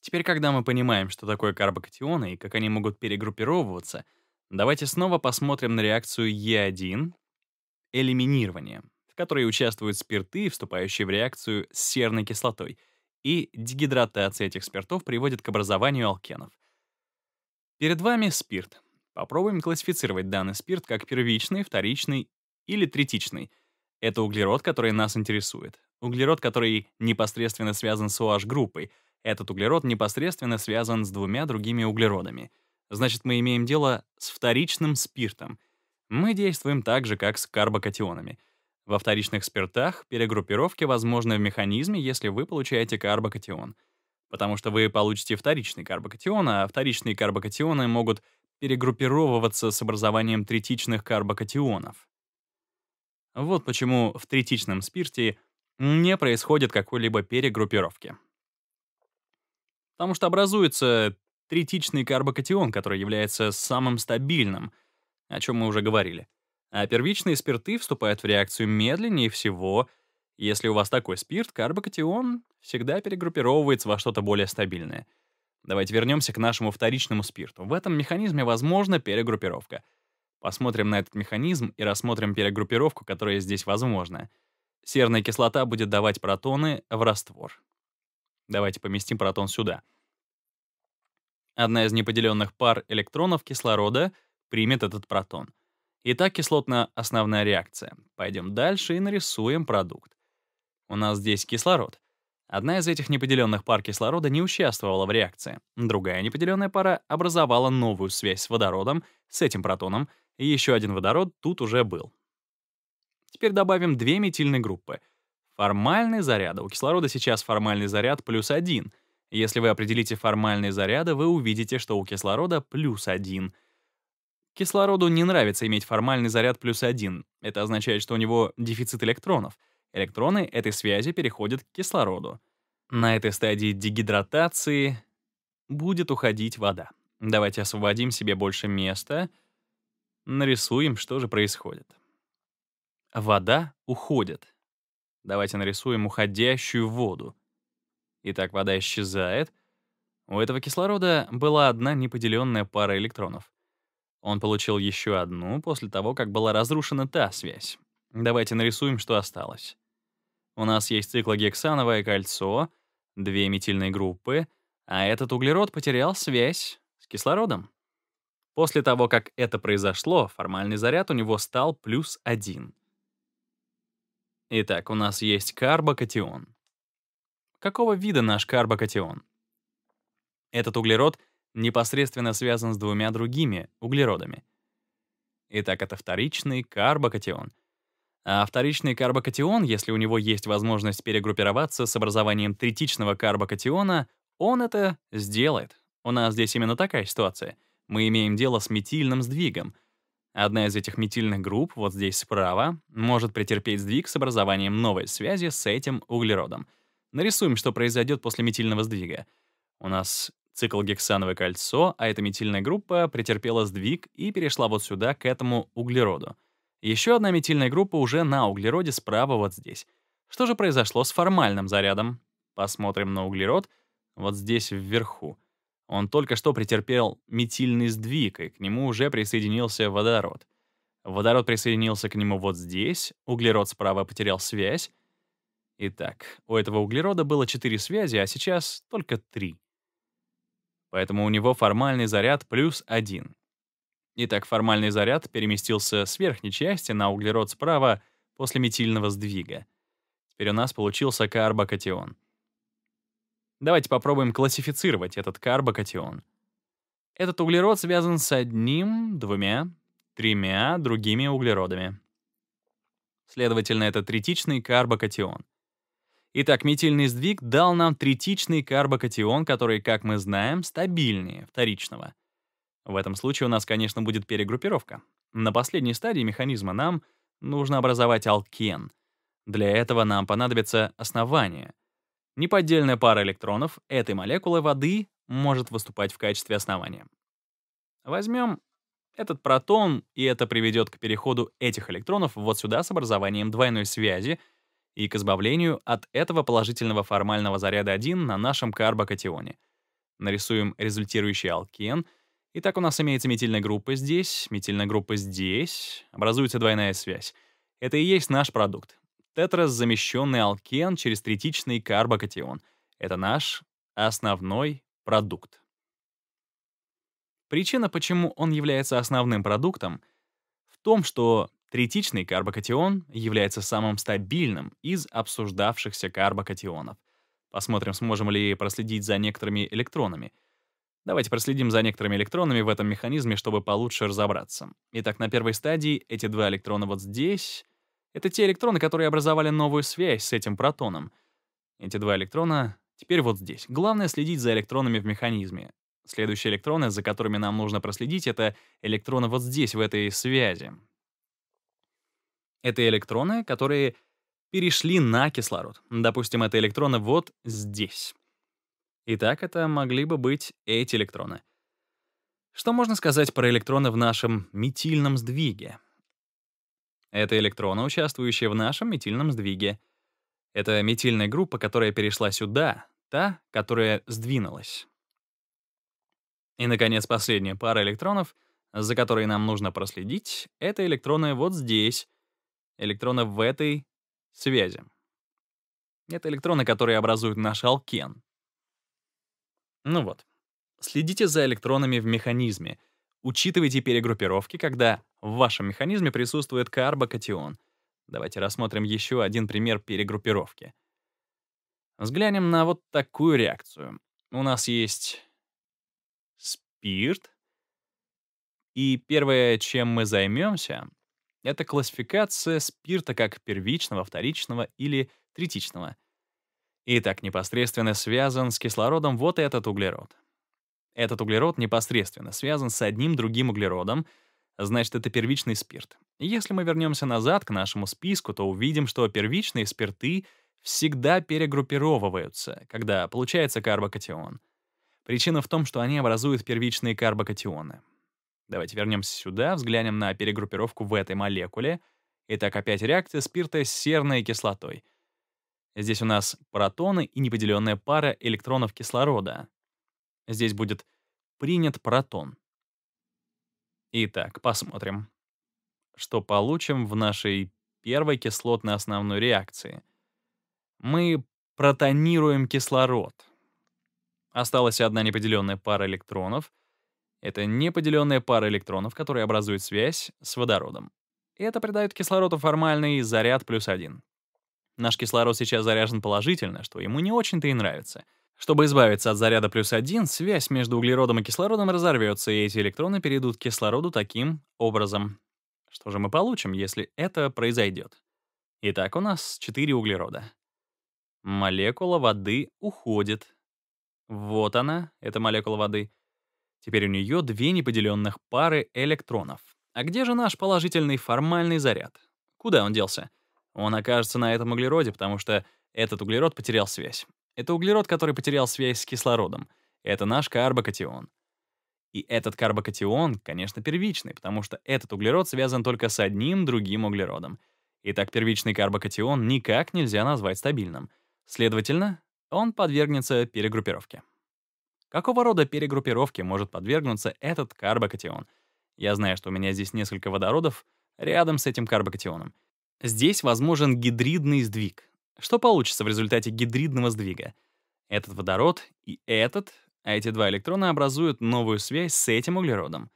Теперь, когда мы понимаем, что такое карбокатионы и как они могут перегруппировываться, давайте снова посмотрим на реакцию Е1 — элиминирование, в которой участвуют спирты, вступающие в реакцию с серной кислотой, и дегидратация этих спиртов приводит к образованию алкенов. Перед вами спирт. Попробуем классифицировать данный спирт как первичный, вторичный или третичный. Это углерод, который нас интересует. Углерод, который непосредственно связан с OH-группой — этот углерод непосредственно связан с двумя другими углеродами. Значит, мы имеем дело с вторичным спиртом. Мы действуем так же, как с карбокатионами. Во вторичных спиртах перегруппировки возможны в механизме, если вы получаете карбокатион. Потому что вы получите вторичный карбокатион, а вторичные карбокатионы могут перегруппировываться с образованием третичных карбокатионов. Вот почему в третичном спирте не происходит какой-либо перегруппировки потому что образуется третичный карбокатион, который является самым стабильным, о чем мы уже говорили. А первичные спирты вступают в реакцию медленнее всего. Если у вас такой спирт, карбокатион всегда перегруппировывается во что-то более стабильное. Давайте вернемся к нашему вторичному спирту. В этом механизме возможна перегруппировка. Посмотрим на этот механизм и рассмотрим перегруппировку, которая здесь возможна. Серная кислота будет давать протоны в раствор. Давайте поместим протон сюда. Одна из неподеленных пар электронов кислорода примет этот протон. Итак, кислотно-основная реакция. Пойдем дальше и нарисуем продукт. У нас здесь кислород. Одна из этих неподеленных пар кислорода не участвовала в реакции. Другая неподеленная пара образовала новую связь с водородом, с этим протоном, и еще один водород тут уже был. Теперь добавим две метильные группы — Формальный заряд. У кислорода сейчас формальный заряд плюс один. Если вы определите формальные заряды, вы увидите, что у кислорода плюс один. Кислороду не нравится иметь формальный заряд плюс один. Это означает, что у него дефицит электронов. Электроны этой связи переходят к кислороду. На этой стадии дегидратации будет уходить вода. Давайте освободим себе больше места. Нарисуем, что же происходит. Вода уходит. Давайте нарисуем уходящую воду. Итак, вода исчезает. У этого кислорода была одна неподеленная пара электронов. Он получил еще одну после того, как была разрушена та связь. Давайте нарисуем, что осталось. У нас есть циклогексановое кольцо, две метильные группы, а этот углерод потерял связь с кислородом. После того, как это произошло, формальный заряд у него стал плюс один. Итак, у нас есть карбокатион. Какого вида наш карбокатион? Этот углерод непосредственно связан с двумя другими углеродами. Итак, это вторичный карбокатион. А вторичный карбокатион, если у него есть возможность перегруппироваться с образованием третичного карбокатиона, он это сделает. У нас здесь именно такая ситуация. Мы имеем дело с метильным сдвигом — Одна из этих метильных групп, вот здесь справа, может претерпеть сдвиг с образованием новой связи с этим углеродом. Нарисуем, что произойдет после метильного сдвига. У нас цикл гексановое кольцо, а эта метильная группа претерпела сдвиг и перешла вот сюда, к этому углероду. Еще одна метильная группа уже на углероде справа вот здесь. Что же произошло с формальным зарядом? Посмотрим на углерод вот здесь вверху. Он только что претерпел метильный сдвиг, и к нему уже присоединился водород. Водород присоединился к нему вот здесь, углерод справа потерял связь. Итак, у этого углерода было четыре связи, а сейчас только три. Поэтому у него формальный заряд плюс один. Итак, формальный заряд переместился с верхней части на углерод справа после метильного сдвига. Теперь у нас получился карбокатион. Давайте попробуем классифицировать этот карбокатион. Этот углерод связан с одним, двумя, тремя другими углеродами. Следовательно, это третичный карбокатион. Итак, метильный сдвиг дал нам третичный карбокатион, который, как мы знаем, стабильнее вторичного. В этом случае у нас, конечно, будет перегруппировка. На последней стадии механизма нам нужно образовать алкен. Для этого нам понадобится основание — Неподдельная пара электронов этой молекулы воды может выступать в качестве основания. Возьмем этот протон, и это приведет к переходу этих электронов вот сюда с образованием двойной связи и к избавлению от этого положительного формального заряда 1 на нашем карбокатионе. Нарисуем результирующий алкен. Итак, у нас имеется метильная группа здесь, метильная группа здесь. Образуется двойная связь. Это и есть наш продукт тетрозамещенный алкен через третичный карбокатион. Это наш основной продукт. Причина, почему он является основным продуктом, в том, что третичный карбокатион является самым стабильным из обсуждавшихся карбокатионов. Посмотрим, сможем ли проследить за некоторыми электронами. Давайте проследим за некоторыми электронами в этом механизме, чтобы получше разобраться. Итак, на первой стадии эти два электрона вот здесь, это те электроны, которые образовали новую связь с этим протоном. Эти два электрона теперь вот здесь. Главное следить за электронами в механизме. Следующие электроны, за которыми нам нужно проследить, это электроны вот здесь, в этой связи. Это электроны, которые перешли на кислород. Допустим, это электроны вот здесь. Итак, это могли бы быть эти электроны. Что можно сказать про электроны в нашем метильном сдвиге? Это электроны, участвующие в нашем метильном сдвиге. Это метильная группа, которая перешла сюда, та, которая сдвинулась. И, наконец, последняя пара электронов, за которой нам нужно проследить, это электроны вот здесь, электроны в этой связи. Это электроны, которые образуют наш алкен. Ну вот. Следите за электронами в механизме — Учитывайте перегруппировки, когда в вашем механизме присутствует карбокатион. Давайте рассмотрим еще один пример перегруппировки. Взглянем на вот такую реакцию. У нас есть спирт. И первое, чем мы займемся, это классификация спирта как первичного, вторичного или третичного. Итак, непосредственно связан с кислородом вот этот углерод. Этот углерод непосредственно связан с одним другим углеродом, значит, это первичный спирт. Если мы вернемся назад к нашему списку, то увидим, что первичные спирты всегда перегруппировываются, когда получается карбокатион. Причина в том, что они образуют первичные карбокатионы. Давайте вернемся сюда, взглянем на перегруппировку в этой молекуле. Итак, опять реакция спирта с серной кислотой. Здесь у нас протоны и неподеленная пара электронов кислорода, Здесь будет принят протон. Итак, посмотрим, что получим в нашей первой кислотной основной реакции. Мы протонируем кислород. Осталась одна неподеленная пара электронов. Это неподеленная пара электронов, которые образуют связь с водородом. И это придает кислороду формальный заряд плюс один. Наш кислород сейчас заряжен положительно, что ему не очень-то и нравится — чтобы избавиться от заряда плюс один, связь между углеродом и кислородом разорвется, и эти электроны перейдут к кислороду таким образом. Что же мы получим, если это произойдет? Итак, у нас 4 углерода. Молекула воды уходит. Вот она, эта молекула воды. Теперь у нее две неподеленных пары электронов. А где же наш положительный формальный заряд? Куда он делся? Он окажется на этом углероде, потому что этот углерод потерял связь. Это углерод, который потерял связь с кислородом. Это наш карбокатион. И этот карбокатион, конечно, первичный, потому что этот углерод связан только с одним другим углеродом. Итак, первичный карбокатион никак нельзя назвать стабильным. Следовательно, он подвергнется перегруппировке. Какого рода перегруппировке может подвергнуться этот карбокатион? Я знаю, что у меня здесь несколько водородов рядом с этим карбокатионом. Здесь возможен гидридный сдвиг. Что получится в результате гидридного сдвига? Этот водород и этот, а эти два электрона образуют новую связь с этим углеродом.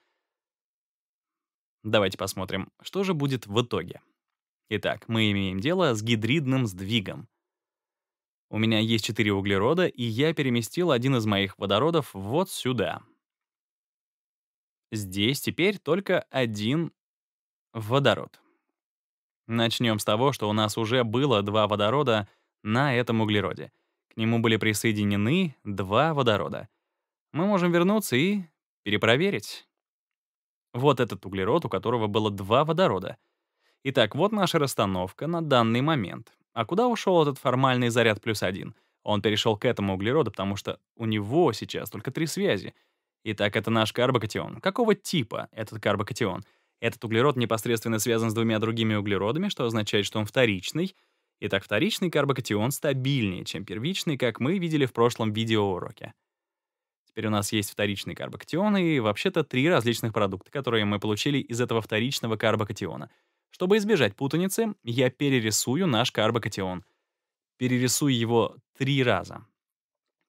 Давайте посмотрим, что же будет в итоге. Итак, мы имеем дело с гидридным сдвигом. У меня есть четыре углерода, и я переместил один из моих водородов вот сюда. Здесь теперь только один водород. Начнем с того, что у нас уже было два водорода на этом углероде. К нему были присоединены два водорода. Мы можем вернуться и перепроверить. Вот этот углерод, у которого было два водорода. Итак, вот наша расстановка на данный момент. А куда ушел этот формальный заряд плюс один? Он перешел к этому углероду, потому что у него сейчас только три связи. Итак, это наш карбокатион. Какого типа этот карбокатион? — этот углерод непосредственно связан с двумя другими углеродами, что означает, что он вторичный. Итак, вторичный карбокатион стабильнее, чем первичный, как мы видели в прошлом видеоуроке. Теперь у нас есть вторичный карбокатион и вообще-то три различных продукта, которые мы получили из этого вторичного карбокатиона. Чтобы избежать путаницы, я перерисую наш карбокатион. Перерисую его три раза.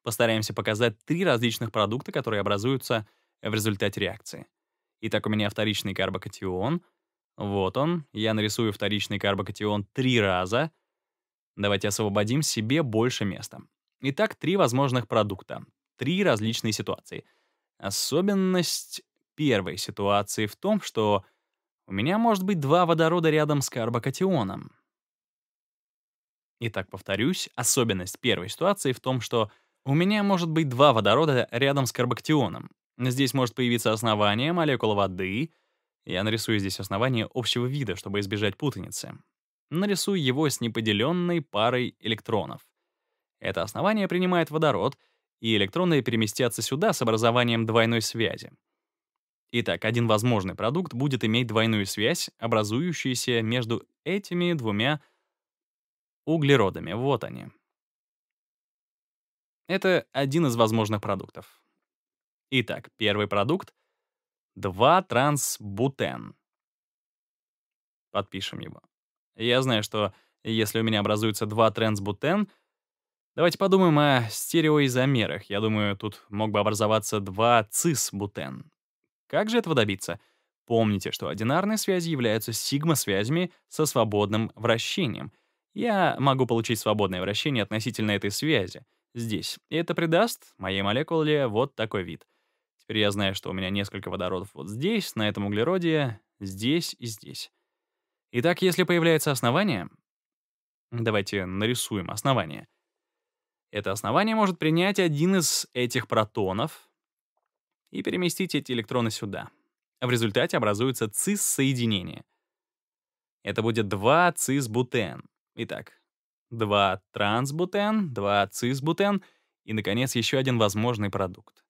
Постараемся показать три различных продукта, которые образуются в результате реакции. Итак, у меня вторичный карбокатион. Вот он. Я нарисую вторичный карбокатион три раза. Давайте освободим себе больше места. Итак, три возможных продукта. Три различные ситуации. Особенность первой ситуации в том, что у меня может быть два водорода рядом с карбокатионом. Итак, повторюсь, особенность первой ситуации в том, что у меня может быть два водорода рядом с карбокатионом. Здесь может появиться основание, молекула воды. Я нарисую здесь основание общего вида, чтобы избежать путаницы. Нарисую его с неподеленной парой электронов. Это основание принимает водород, и электроны переместятся сюда с образованием двойной связи. Итак, один возможный продукт будет иметь двойную связь, образующуюся между этими двумя углеродами. Вот они. Это один из возможных продуктов. Итак, первый продукт — 2-трансбутен. Подпишем его. Я знаю, что если у меня образуется 2-трансбутен, давайте подумаем о стереоизомерах. Я думаю, тут мог бы образоваться 2-цисбутен. Как же этого добиться? Помните, что одинарные связи являются сигма-связями со свободным вращением. Я могу получить свободное вращение относительно этой связи здесь. И это придаст моей молекуле вот такой вид. Теперь я знаю, что у меня несколько водородов вот здесь, на этом углероде, здесь и здесь. Итак, если появляется основание... Давайте нарисуем основание. Это основание может принять один из этих протонов и переместить эти электроны сюда. В результате образуется цис-соединение. Это будет 2 цис-бутен. Итак, 2 трансбутен, 2 цис-бутен и, наконец, еще один возможный продукт.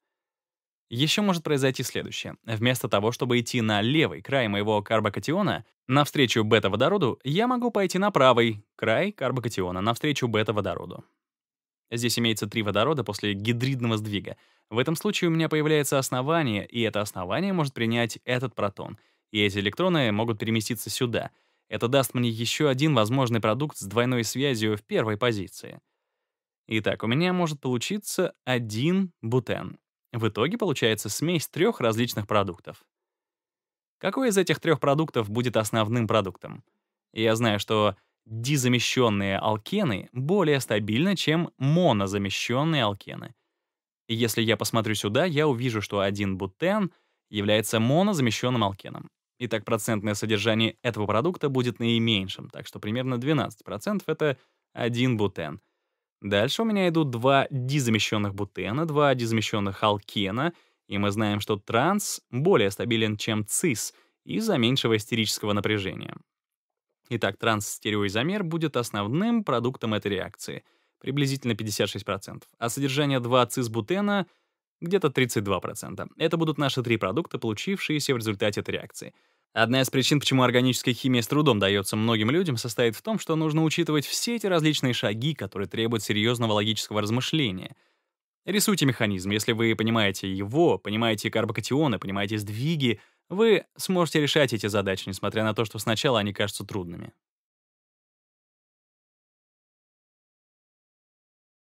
Еще может произойти следующее. Вместо того, чтобы идти на левый край моего карбокатиона, навстречу бета-водороду, я могу пойти на правый край карбокатиона, навстречу бета-водороду. Здесь имеется три водорода после гидридного сдвига. В этом случае у меня появляется основание, и это основание может принять этот протон. И эти электроны могут переместиться сюда. Это даст мне еще один возможный продукт с двойной связью в первой позиции. Итак, у меня может получиться один бутен. В итоге получается смесь трех различных продуктов. Какой из этих трех продуктов будет основным продуктом? Я знаю, что дизамещенные алкены более стабильны, чем монозамещенные алкены. Если я посмотрю сюда, я увижу, что один бутен является монозамещенным алкеном. Итак, процентное содержание этого продукта будет наименьшим, так что примерно 12% — это один бутен — Дальше у меня идут два дизамещенных бутена, два дизамещенных алкена, и мы знаем, что транс более стабилен, чем цис из-за меньшего истерического напряжения. Итак, транс-стереоизомер будет основным продуктом этой реакции, приблизительно 56%, а содержание 2 бутена — где-то 32%. Это будут наши три продукта, получившиеся в результате этой реакции — Одна из причин, почему органическая химия с трудом дается многим людям, состоит в том, что нужно учитывать все эти различные шаги, которые требуют серьезного логического размышления. Рисуйте механизм. Если вы понимаете его, понимаете карбокатионы, понимаете сдвиги, вы сможете решать эти задачи, несмотря на то, что сначала они кажутся трудными.